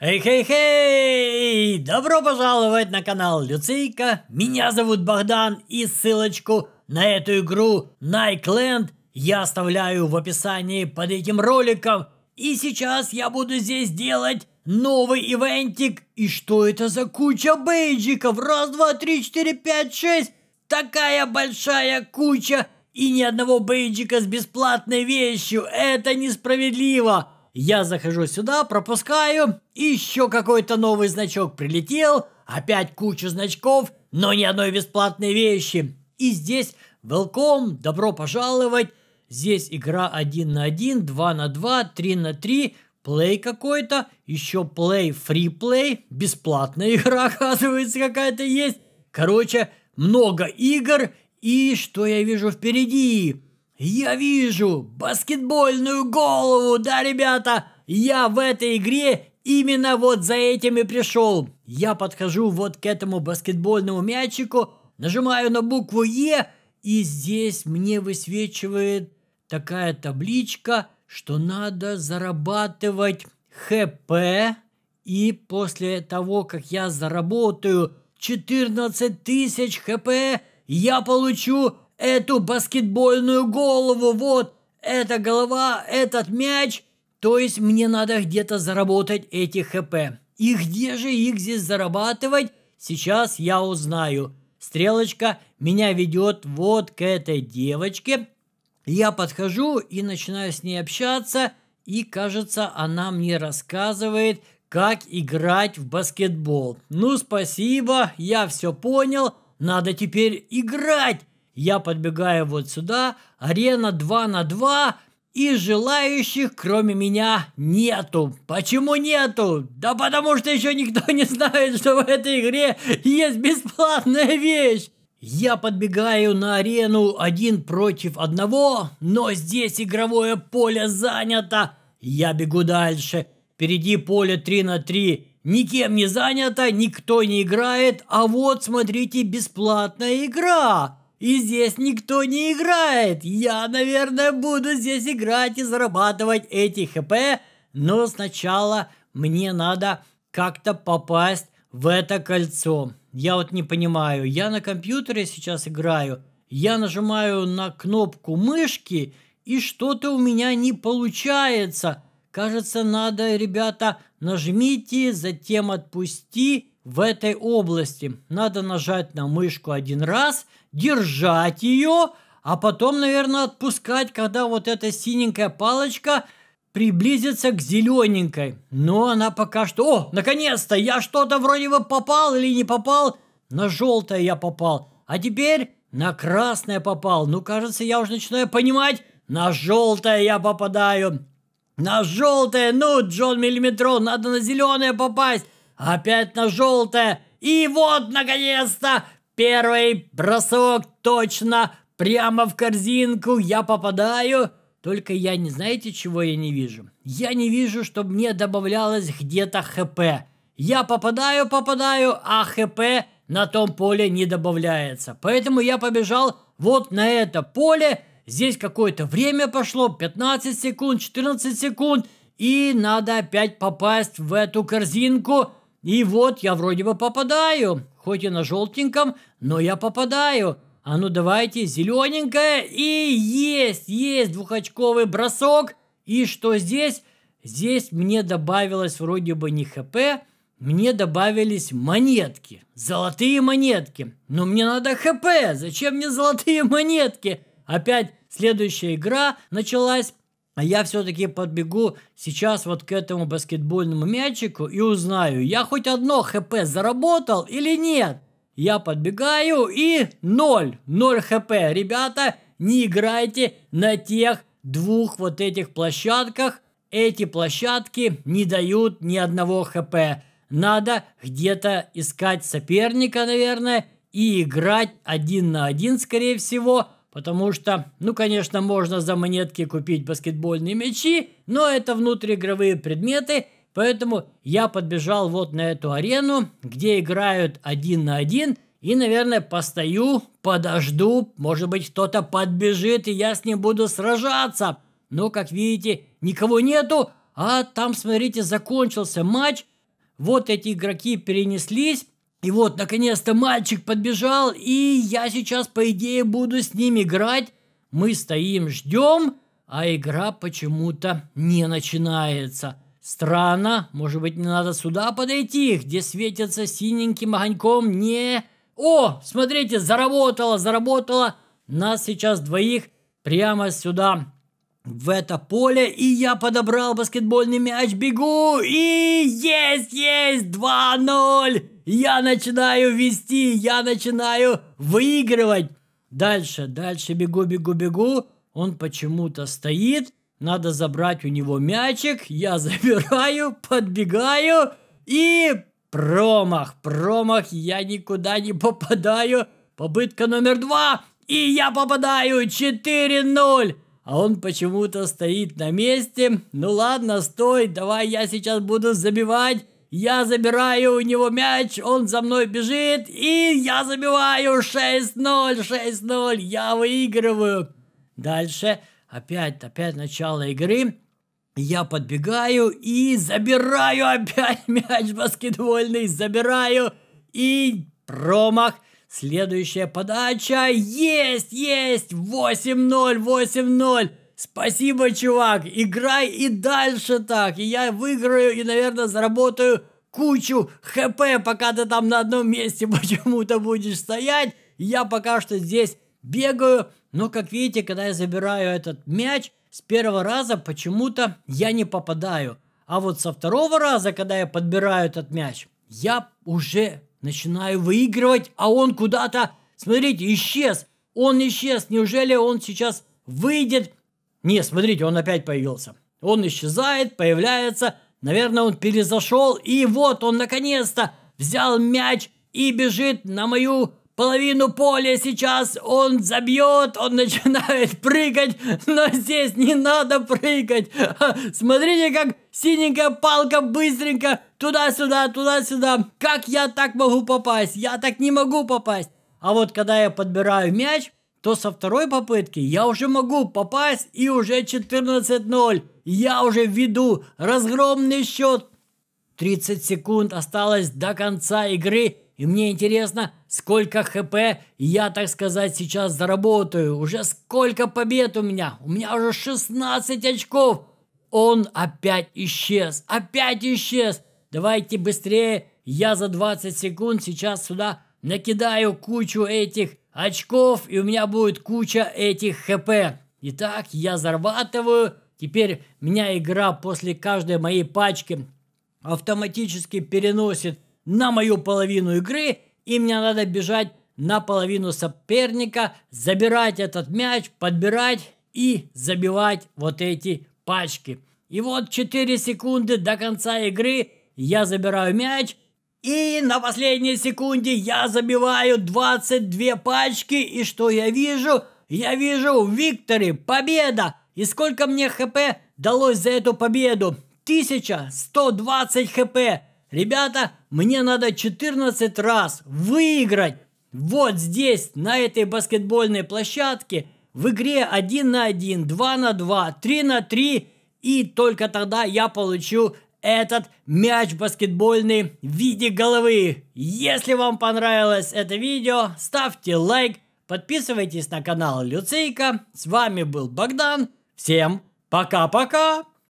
Эй-хей-хей! Добро пожаловать на канал Люцейка. Меня зовут Богдан и ссылочку на эту игру Nightland я оставляю в описании под этим роликом. И сейчас я буду здесь делать новый ивентик. И что это за куча бейджиков? Раз, два, три, четыре, пять, шесть. Такая большая куча и ни одного бейджика с бесплатной вещью. Это несправедливо. Я захожу сюда, пропускаю, еще какой-то новый значок прилетел, опять куча значков, но ни одной бесплатной вещи. И здесь welcome, добро пожаловать. Здесь игра 1 на 1, 2 на 2, 3 на 3, плей какой-то, еще play, free play, бесплатная игра, оказывается, какая-то есть. Короче, много игр, и что я вижу впереди? Я вижу баскетбольную голову, да, ребята? Я в этой игре именно вот за этим и пришел. Я подхожу вот к этому баскетбольному мячику, нажимаю на букву Е, и здесь мне высвечивает такая табличка, что надо зарабатывать ХП. И после того, как я заработаю 14 тысяч ХП, я получу эту баскетбольную голову, вот, эта голова, этот мяч. То есть мне надо где-то заработать эти ХП. И где же их здесь зарабатывать, сейчас я узнаю. Стрелочка меня ведет вот к этой девочке. Я подхожу и начинаю с ней общаться, и, кажется, она мне рассказывает, как играть в баскетбол. Ну, спасибо, я все понял, надо теперь играть. Я подбегаю вот сюда, арена 2 на 2, и желающих, кроме меня, нету. Почему нету? Да потому что еще никто не знает, что в этой игре есть бесплатная вещь. Я подбегаю на арену один против одного, но здесь игровое поле занято. Я бегу дальше. Впереди поле 3 на 3. Никем не занято, никто не играет, а вот, смотрите, бесплатная игра. И здесь никто не играет. Я, наверное, буду здесь играть и зарабатывать эти хп. Но сначала мне надо как-то попасть в это кольцо. Я вот не понимаю. Я на компьютере сейчас играю. Я нажимаю на кнопку мышки, и что-то у меня не получается. Кажется, надо, ребята, нажмите, затем отпусти, в этой области. Надо нажать на мышку один раз, держать ее, а потом, наверное, отпускать, когда вот эта синенькая палочка приблизится к зелененькой. Но она пока что... О, наконец-то! Я что-то вроде бы попал или не попал. На желтое я попал. А теперь на красное попал. Ну, кажется, я уже начинаю понимать. На желтое я попадаю. На желтое! Ну, Джон Миллиметрон, надо на зеленое попасть опять на желтое, и вот, наконец-то, первый бросок точно, прямо в корзинку я попадаю. Только я не знаете, чего я не вижу? Я не вижу, что мне добавлялось где-то ХП. Я попадаю, попадаю, а ХП на том поле не добавляется. Поэтому я побежал вот на это поле. Здесь какое-то время пошло, 15 секунд, 14 секунд. И надо опять попасть в эту корзинку. И вот я вроде бы попадаю, хоть и на желтеньком, но я попадаю. А ну давайте, зелененькое, и есть, есть двухочковый бросок. И что здесь? Здесь мне добавилось вроде бы не хп, мне добавились монетки, золотые монетки. Но мне надо хп, зачем мне золотые монетки? Опять следующая игра началась, а я все-таки подбегу сейчас вот к этому баскетбольному мячику и узнаю, я хоть одно хп заработал или нет. Я подбегаю и 0, 0 хп. Ребята, не играйте на тех двух вот этих площадках. Эти площадки не дают ни одного хп. Надо где-то искать соперника, наверное, и играть один на один, скорее всего, Потому что, ну, конечно, можно за монетки купить баскетбольные мячи, но это внутриигровые предметы, поэтому я подбежал вот на эту арену, где играют один на один, и, наверное, постою, подожду, может быть, кто-то подбежит, и я с ним буду сражаться. Но, как видите, никого нету, а там, смотрите, закончился матч, вот эти игроки перенеслись, и вот, наконец-то мальчик подбежал, и я сейчас, по идее, буду с ним играть. Мы стоим, ждем, а игра почему-то не начинается. Странно, может быть, не надо сюда подойти, где светится синеньким огоньком, не... О, смотрите, заработало, заработало. Нас сейчас двоих прямо сюда, в это поле, и я подобрал баскетбольный мяч, бегу, и есть, есть, 2-0. Я начинаю вести, я начинаю выигрывать. Дальше, дальше бегу, бегу, бегу. Он почему-то стоит. Надо забрать у него мячик. Я забираю, подбегаю и промах, промах. Я никуда не попадаю. Попытка номер два. И я попадаю 4-0. А он почему-то стоит на месте. Ну ладно, стой, давай я сейчас буду забивать. Я забираю у него мяч, он за мной бежит, и я забиваю 6-0, 6-0, я выигрываю. Дальше опять, опять начало игры. Я подбегаю и забираю опять мяч баскетбольный, забираю и промах. Следующая подача. Есть, есть, 8-0, 8-0 спасибо, чувак, играй и дальше так, и я выиграю и, наверное, заработаю кучу хп, пока ты там на одном месте почему-то будешь стоять. Я пока что здесь бегаю, но, как видите, когда я забираю этот мяч, с первого раза почему-то я не попадаю. А вот со второго раза, когда я подбираю этот мяч, я уже начинаю выигрывать, а он куда-то, смотрите, исчез. Он исчез. Неужели он сейчас выйдет не, смотрите, он опять появился. Он исчезает, появляется. Наверное, он перезашел. И вот он наконец-то взял мяч и бежит на мою половину поля сейчас он забьет, он начинает прыгать, но здесь не надо прыгать. Смотрите, как синенькая палка быстренько туда-сюда, туда-сюда. Как я так могу попасть? Я так не могу попасть. А вот когда я подбираю мяч, то со второй попытки я уже могу попасть и уже 14-0. Я уже веду разгромный счет. 30 секунд осталось до конца игры, и мне интересно, сколько хп я, так сказать, сейчас заработаю. Уже сколько побед у меня? У меня уже 16 очков. Он опять исчез, опять исчез. Давайте быстрее, я за 20 секунд сейчас сюда накидаю кучу этих очков, и у меня будет куча этих хп. Итак, я зарабатываю. Теперь меня игра после каждой моей пачки автоматически переносит на мою половину игры, и мне надо бежать на половину соперника, забирать этот мяч, подбирать и забивать вот эти пачки. И вот 4 секунды до конца игры я забираю мяч – и на последней секунде я забиваю 22 пачки, и что я вижу? Я вижу Виктори, победа! И сколько мне хп далось за эту победу? 1120 хп! Ребята, мне надо 14 раз выиграть! Вот здесь, на этой баскетбольной площадке, в игре 1 на 1, 2 на 2, 3 на 3, и только тогда я получу этот мяч баскетбольный в виде головы. Если вам понравилось это видео, ставьте лайк, подписывайтесь на канал Люцейка. С вами был Богдан. Всем пока-пока!